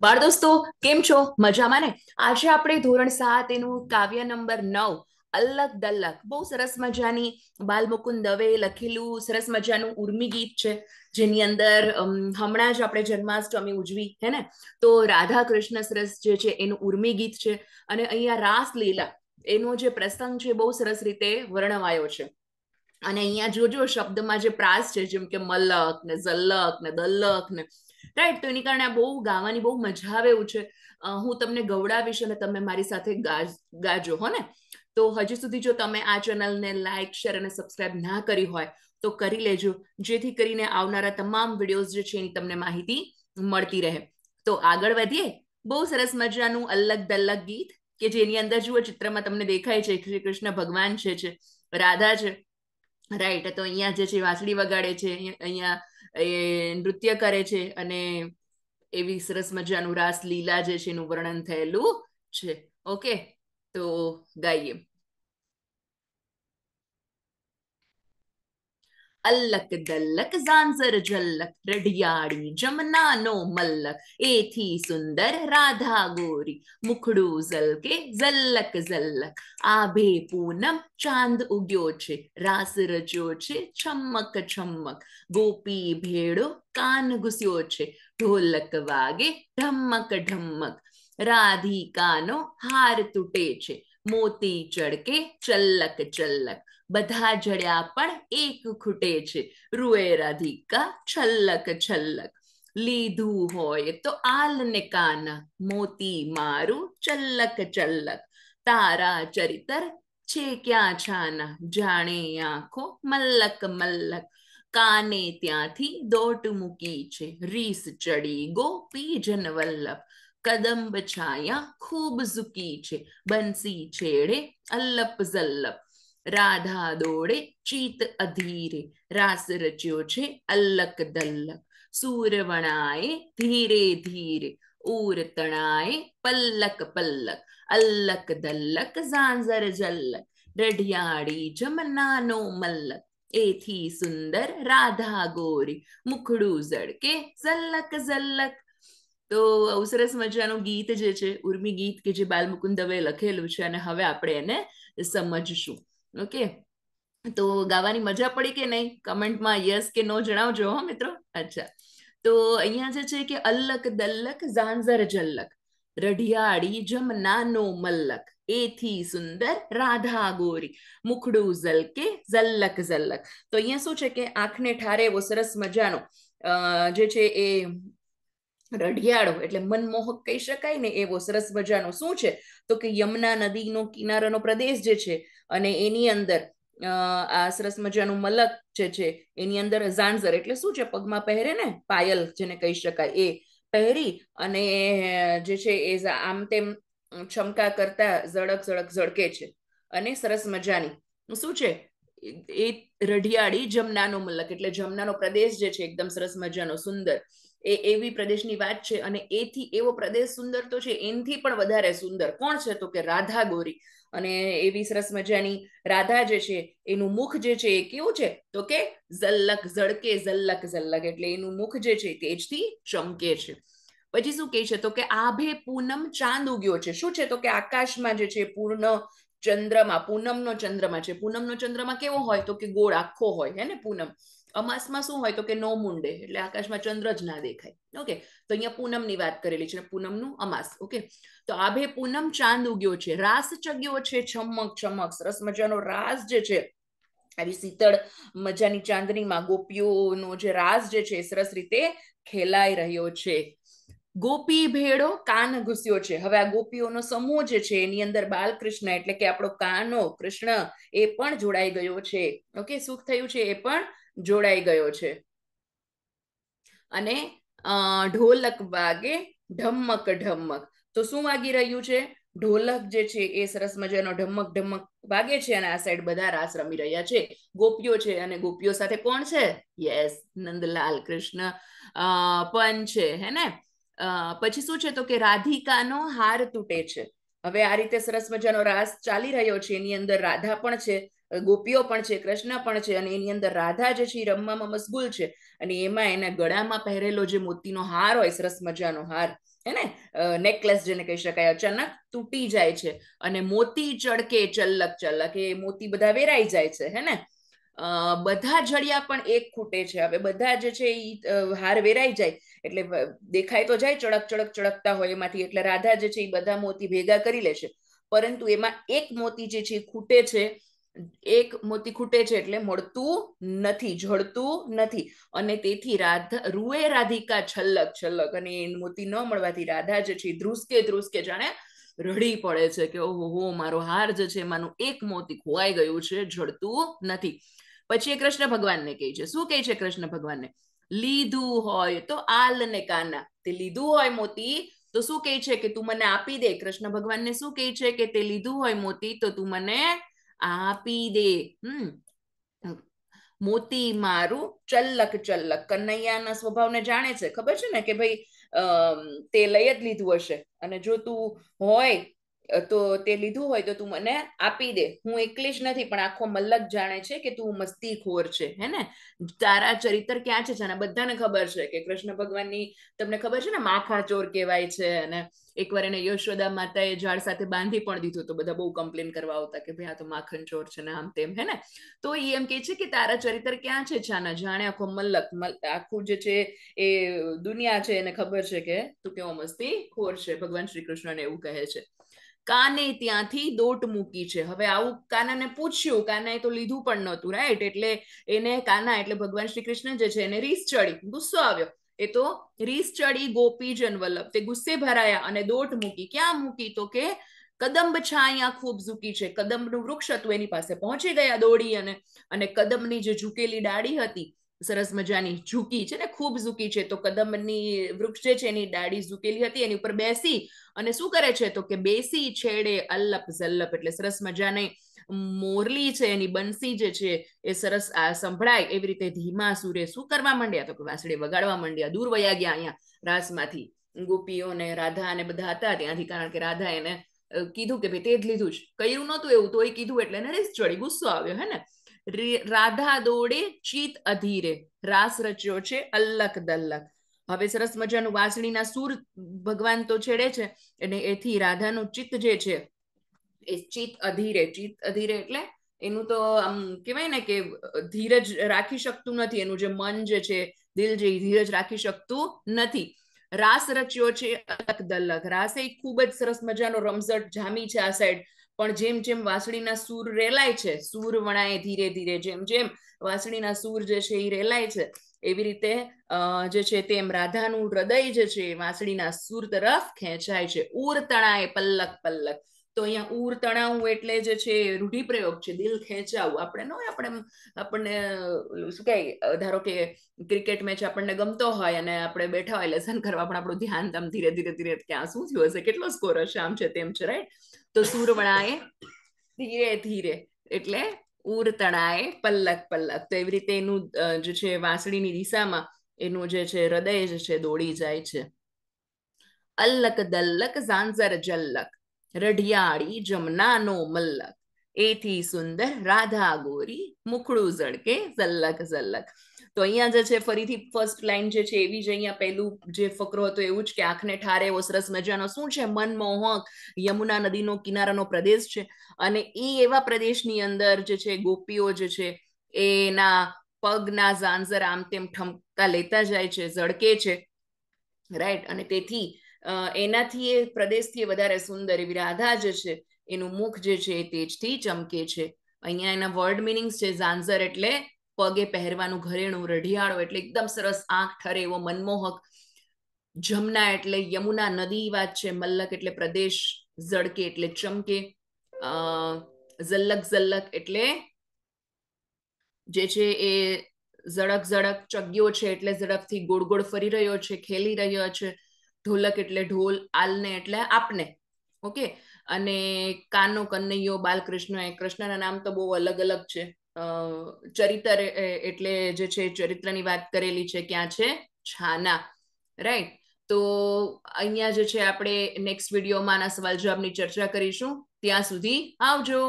બાળ દોસ્તો કેમ છો મજામાં ને આજે આપણે ધોરણ સાત એનું કાવ્ય નંબર નવ અલગ દલક બહુ સરસ મજાની બાલમુકુંદ દવે લખેલું સરસ મજાનું ઉર્મી ગીત છે જેની અંદર હમણાં જ આપણે જન્માષ્ટમી ઉજવી હે ને તો રાધા કૃષ્ણ સરસ જે છે એનું ઉર્મી ગીત છે અને અહીંયા રાસ લીલા એનો જે પ્રસંગ છે બહુ સરસ રીતે વર્ણવાયો છે અને અહીંયા જોજો શબ્દમાં જે પ્રાસ છે જેમ કે મલક ને ઝલ્લક ને દલ્લક ને રાઈટ તો એની કારણે આ બહુ ગાવાની બહુ મજા આવે એવું છે હું તમને ગવડાવીશ અને તમે મારી સાથે ગાજો હો ને તો હજી સુધી જો તમે આ ચેનલને લાઇક શેર અને સબસ્ક્રાઇબ ના કરી હોય તો કરી લેજો જેથી કરીને આવનારા તમામ વિડીયોઝ જે છે એની તમને માહિતી મળતી રહે તો આગળ વધીએ બહુ સરસ મજાનું અલગ દલગ ગીત કે જેની અંદર જુઓ ચિત્રમાં તમને દેખાય છે શ્રી કૃષ્ણ ભગવાન છે છે રાધા છે રાઈટ તો અહીંયા જે છે વાંસળી વગાડે છે અહીંયા એ નૃત્ય કરે છે અને એવી સરસ મજાનું રાસ લીલા જે છે એનું વર્ણન થયેલું છે ઓકે તો ગાઈએ અલ્લક દલ્લક ઝાંઝર જલ્લક રઢિયાળી જમનાનો મલ્લક એથી સુંદર રાધા ગોરી મુખડું ઝલકે ઝલ્લક ઝલ્લક આભે પૂનમ ચાંદ ઉગ્યો છે રાસ રચ્યો છે છમક છમક ગોપી ભેળો કાન ઘુસ્યો છે ઢોલક વાગે ઢમક ઢમક રાધિકાનો હાર તૂટે છે મોતી ચડકે ચલ્લક ચલ્લક બધા જડ્યા પણ એક ખૂટે છે રૂએ રાધિકા છલ્લક છલ્લક લીધું હોય તો આલ ને કાના મોતી મારું ચલ્લક ચલ્લક તારા ચરિતર છે ક્યાં છાના જાણે આંખો મલ્લક મલ્લક કાને ત્યાંથી દોટ મૂકી છે રીસ ચડી ગોપી જનવલ્લભ કદંબ છાયા ખૂબ ઝૂકી છે બંસી છેડે અલ્લપ ઝલ્લપ રાધા દોડે ચિત અધીરે રાસ રચ્યો છે અલ્લક દલક સૂરવણાએ ધીરે ધીરે ઉર તણાએ પલ્લક પલ્લક અલ્લક દલ્લક ઝાંઝર જલ્લક રઢિયાળી જમનાનો મલ્લક એથી સુંદર રાધા ગોરી મુખડું ઝડકે ઝલક ઝલક તો આવું સરસ મજાનું ગીત જે છે ઉર્મી ગીત કે જે બાલમુકુંદ દવે લખેલું છે અને હવે આપણે એને સમજશું ઓકે તો ગાવાની મજા પડી કે નહીં કમેન્ટમાં યસ કે નો જણાવજો હો મિત્રો અચ્છા તો અહીંયા જે છે કે અલ્લક દલ્લક ઝાંઝર જલ્લક રઢિયાળી જમનાનો મલ્લક એથી સુંદર રાધા ગોરી મુખડું ઝલકે ઝલ્લક ઝલ્લક તો અહીંયા શું છે કે આંખને ઠારે એવો સરસ મજાનો જે છે એ રઢિયાળો એટલે મનમોહક કહી શકાય ને એવો સરસ મજાનો શું છે તો કે યમુના નદીનો કિનારાનો પ્રદેશ જે છે અને એની અંદર આ સરસ મજાનું મલક જે છે એની અંદર ઝાંઝર એટલે શું છે પગમાં પહેરે ને પાયલ જેને કહી શકાય એ પહેરી અને જે છે એ આમ તેમ છમકા કરતા ઝડક ઝડક ઝડકે છે અને સરસ મજાની શું છે એ રઢિયાળી જમનાનો મલક એટલે જમનાનો પ્રદેશ જે છે એકદમ સરસ મજાનો સુંદર એ એવી પ્રદેશની વાત છે અને એથી એવો પ્રદેશ સુંદર તો છે એનથી પણ વધારે સુંદર કોણ છે તો કે રાધા ગોરી અને એવી સરસ મજાની રાધા જે છે એનું મુખ જે છે એ કેવું છે તો કે ઝલ્લક ઝળકે ઝલ્લક ઝલ્લક એટલે એનું મુખ જે છે તેજથી ચમકે છે પછી શું કહે છે તો કે આભે પૂનમ ચાંદ ઉગ્યો છે શું છે તો કે આકાશમાં જે છે પૂર્ણ ચંદ્રમાં પૂનમનો ચંદ્રમાં છે પૂનમનો ચંદ્રમાં કેવો હોય તો કે ગોળ આખો હોય હે ને પૂનમ અમાસમાં શું હોય તો કે નો મુંડે એટલે આકાશમાં ચંદ્ર જ ના દેખાય ઓકે તો અહીંયા પૂનમની વાત કરેલી છે પૂનમનું અમાસ ઓકે તો આભે પૂનમ ચાંદ ઉગ્યો છે રાસ ચગ્યો છે ચમક ચમક સરસ મજાનો રાસ જે છે આવી શીતળ મજાની ચાંદનીમાં ગોપીઓનો જે રાસ જે છે સરસ રીતે ખેલાઈ રહ્યો છે ગોપી ભેડો કાન ઘુસ્યો છે હવે આ ગોપીઓનો સમૂહ જે છે એની અંદર બાલકૃષ્ણ એટલે કે આપણો કાનો કૃષ્ણ એ પણ જોડાઈ ગયો છે ઓકે સુખ થયું છે એ પણ જોડાઈ ગયો છે અને ઢોલક વાગે ઢમક ઢમક તો શું વાગી રહ્યું છે ઢોલક જે છે એ સરસ મજાનો ઢમક ઢમક વાગે છે અને આ સાઈડ બધા રાસ રમી રહ્યા છે ગોપીઓ છે અને ગોપીઓ સાથે કોણ છે યસ નંદલાલ કૃષ્ણ પણ છે હે ને પછી શું છે તો કે રાધિકાનો હાર તૂટે છે હવે આ રીતે સરસ મજાનો રાસ ચાલી રહ્યો છે એની અંદર રાધા પણ છે ગોપીઓ પણ છે કૃષ્ણ પણ છે અને એની અંદર રાધા જે છે એ રમવામાં મશગુલ છે અને એમાં એના ગળામાં પહેરેલો જે મોતીનો હાર હોય સરસ મજાનો હાર હે નેકલેસ જેને કહી શકાય અચાનક તૂટી જાય છે અને મોતી ચડકે ચલક ચલ્લક એ મોતી બધા વેરાઈ જાય છે હેને ને બધા જળિયા પણ એક ખૂટે છે હવે બધા જે છે એ હાર વેરાઈ જાય એટલે દેખાય તો જાય ચડક ચડક ચડકતા હોય એમાંથી એટલે રાધા જે છે એ બધા મોતી ભેગા કરી લે છે પરંતુ એમાં એક મોતી જે છે એ ખૂટે છે એક મોતી ખૂટે છે એટલે મળતું નથી જળતું નથી અને તેથી રાધા રૂએ રાધિકા છલ્લક છલ્લક અને એ મોતી ન મળવાથી રાધા જે છે ધ્રુસકે ધ્રુસકે જાણે રડી પડે છે કે ઓહો મારો હાર જે છે એમાંનું એક મોતી ખોવાઈ ગયું છે જળતું નથી પછી એ કૃષ્ણ ભગવાનને કહે છે શું કહે છે કૃષ્ણ ભગવાનને લીધું હોય તો આલ ને કાના તે લીધું હોય મોતી તો શું કહે છે કે તું મને આપી દે કૃષ્ણ ભગવાનને શું કહે છે કે તે લીધું હોય મોતી તો તું મને આપી દે હમ મોતી મારું ચલ્લક ચલ્લક કનૈયાના સ્વભાવને જાણે છે ખબર છે ને કે ભાઈ તે લઈ જ લીધું હશે અને જો તું હોય તો તે લીધું હોય તો તું મને આપી દે હું એકલી જ નથી પણ આખો મલ્લક જાણે છે કે તું મસ્તીખોર છે હે ને તારા ચરિત્ર ક્યાં છે જાણે બધાને ખબર છે કે કૃષ્ણ ભગવાનની તમને ખબર છે ને માખા ચોર કહેવાય છે અને એકવાર એને યશોદા માતાએ ઝાડ સાથે બાંધી પણ દીધું તો બધા બહુ કમ્પ્લેન કરવા આવતા કે ભાઈ આ તો માખણ ચોર છે ને આમ તેમ હે ને તો એ એમ કે છે કે તારા ચરિત્ર ક્યાં છે છાના જાણે આખો મલ્લક આખું જે છે એ દુનિયા છે એને ખબર છે કે તું કેવો મસ્તી ખોર છે ભગવાન શ્રી કૃષ્ણને એવું કહે છે કાને ત્યાંથી દોટ મૂકી છે હવે આવું કાનાને પૂછ્યું કાના એ તો લીધું પણ નહોતું રાઈટ એટલે એને કાના એટલે ભગવાન શ્રી કૃષ્ણ જે છે એને રીસ ચડી ગુસ્સો આવ્યો એ તો રીસ ચડી ગોપીજન વલ્લભ તે ગુસ્સે ભરાયા અને દોટ મૂકી ક્યાં મૂકી તો કે કદંબ છાયા ખૂબ ઝૂકી છે કદંબનું વૃક્ષ હતું એની પાસે પહોંચી ગયા દોડી અને અને કદંબની જે ઝૂકેલી ડાળી હતી સરસ મજાની ઝૂકી છે ને ખૂબ ઝૂકી છે તો કદમની વૃક્ષ જે છે એની ડાળી ઝૂકેલી હતી એની ઉપર બેસી અને શું કરે છે તો કે બેસી છેડે અલ્લપ ઝલ્લપ એટલે સરસ મજાની મોરલી છે એની બંસી જે છે એ સરસ આ સંભળાય એવી રીતે ધીમા સુરે શું કરવા માંડ્યા તો કે વાસળી વગાડવા માંડ્યા દૂર વયા ગયા અહીંયા રાસમાંથી ગોપીઓ ને રાધા અને બધા હતા ત્યાંથી કારણ કે રાધા એને કીધું કે ભાઈ તે જ લીધું જ કર્યું નહોતું એવું તોય કીધું એટલે એને રેસ ચડી ગુસ્સો આવ્યો હે ને રાધા દોડે ચિત અધીરે રાસ રચ્યો છે અલ્લક દલ્લક હવે સરસ મજાનું વાંસળીના સુર ભગવાન તો છેડે છે અને એથી રાધાનું ચિત્ત જે છે એ ચિત્ત અધીરે ચિત્ત અધીરે એટલે એનું તો આમ કહેવાય ને કે ધીરજ રાખી શકતું નથી એનું જે મન જે છે દિલ જે ધીરજ રાખી શકતું નથી રાસ રચ્યો છે અલગ દલગ રાસ એ ખૂબ જ સરસ મજાનો રમઝટ જામી છે આ સાઈડ પણ જેમ જેમ વાંસળીના સૂર રેલાય છે સૂર વણાય ધીરે ધીરે જેમ જેમ વાંસળીના સૂર જે છે એ રેલાય છે એવી રીતે જે છે તેમ રાધાનું હૃદય જે છે વાંસળીના સૂર તરફ ખેંચાય છે ઉર તણાય પલ્લક પલ્લક તો અહીંયા ઉર તણાવું એટલે જે છે રૂઢિપ્રયોગ છે દિલ ખેંચાવું આપણે ન હોય આપણે આપણને શું કહે ધારો કે ક્રિકેટ મેચ આપણને ગમતો હોય અને આપણે બેઠા હોય લેસન કરવા પણ આપણું ધ્યાન આમ ધીરે ધીરે ધીરે ક્યાં શું થયું હશે કેટલો સ્કોર હશે આમ છે તેમ છે રાઈટ તો સૂરવણાએ ધીરે ધીરે એટલે ઉર તણાએ પલ્લક પલ્લક તો એવી રીતે એનું જે છે વાંસળીની દિશામાં એનું જે છે હૃદય જે છે દોડી જાય છે અલ્લક દલ્લક ઝાંઝર જલ્લક રઢિયાળી જમનાનો મલ્લક એથી સુંદર રાધા ગોરી મુખડું ઝળકે ઝલ્લક ઝલ્લક તો અહીંયા જે છે ફરીથી ફર્સ્ટ લાઈન જે છે એવી જ અહીંયા પહેલું જે ફકરો હતો એવું જ કે આંખને ઠારે એવો સરસ મજાનો શું છે મનમોહક યમુના નદીનો કિનારાનો પ્રદેશ છે અને એ એવા પ્રદેશની અંદર જે છે ગોપીઓ જે છે એના પગના ઝાંઝર આમ તેમ ઠમકા લેતા જાય છે ઝળકે છે રાઈટ અને તેથી એનાથી એ પ્રદેશથી વધારે સુંદર એવી રાધા જે છે એનું મુખ જે છે એ તેજથી ચમકે છે અહીંયા એના વર્ડ મિનિંગ્સ છે ઝાંઝર એટલે પગે પહેરવાનું ઘરેણું રઢિયાળો એટલે એકદમ સરસ આંખ ઠરે એવો મનમોહક જમના એટલે યમુના નદી વાત છે મલ્લક એટલે પ્રદેશ ઝડકે એટલે ચમકે ઝલ્લક ઝલ્લક એટલે જે છે એ ઝડક ઝડક ચગ્યો છે એટલે ઝડપથી ગોળ ગોળ ફરી રહ્યો છે ખેલી રહ્યો છે ઢોલક એટલે ઢોલ આલને એટલે આપને ઓકે અને કાનો કન્નૈયો બાલકૃષ્ણ એ કૃષ્ણના નામ તો બહુ અલગ અલગ છે ચરિત્ર એટલે જે છે ચરિત્રની વાત કરેલી છે ક્યાં છે છાના રાઈટ તો અહીંયા જે છે આપણે નેક્સ્ટ વિડીયોમાં આના સવાલ જવાબની ચર્ચા કરીશું ત્યાં સુધી આવજો